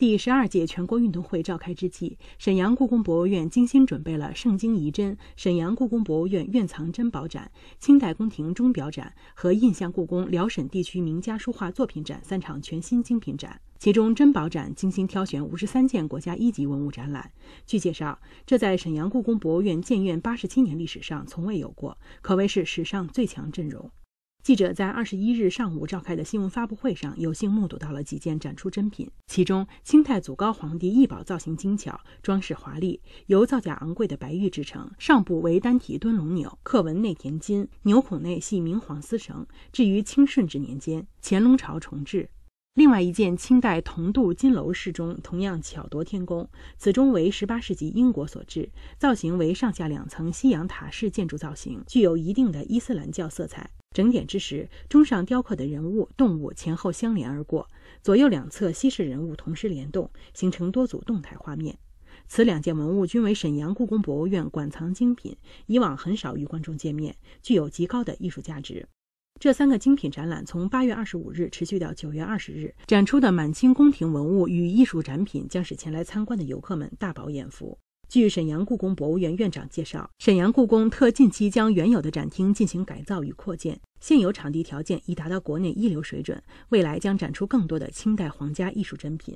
第十二届全国运动会召开之际，沈阳故宫博物院精心准备了“盛京遗珍”、“沈阳故宫博物院院藏珍宝展”、“清代宫廷钟表展”和“印象故宫辽沈地区名家书画作品展”三场全新精品展。其中，珍宝展精心挑选五十三件国家一级文物展览。据介绍，这在沈阳故宫博物院建院八十七年历史上从未有过，可谓是史上最强阵容。记者在二十一日上午召开的新闻发布会上，有幸目睹到了几件展出珍品。其中，清太祖高皇帝异宝造型精巧，装饰华丽，由造价昂贵的白玉制成。上部为单体敦龙钮，刻纹内填金，钮孔内系明黄丝绳。置于清顺治年间，乾隆朝重制。另外一件清代铜镀金楼饰钟同样巧夺天工，此钟为18世纪英国所制，造型为上下两层西洋塔式建筑造型，具有一定的伊斯兰教色彩。整点之时，钟上雕刻的人物、动物前后相连而过，左右两侧西式人物同时联动，形成多组动态画面。此两件文物均为沈阳故宫博物院馆藏精品，以往很少与观众见面，具有极高的艺术价值。这三个精品展览从八月二十五日持续到九月二十日，展出的满清宫廷文物与艺术展品将使前来参观的游客们大饱眼福。据沈阳故宫博物院院长介绍，沈阳故宫特近期将原有的展厅进行改造与扩建，现有场地条件已达到国内一流水准，未来将展出更多的清代皇家艺术珍品。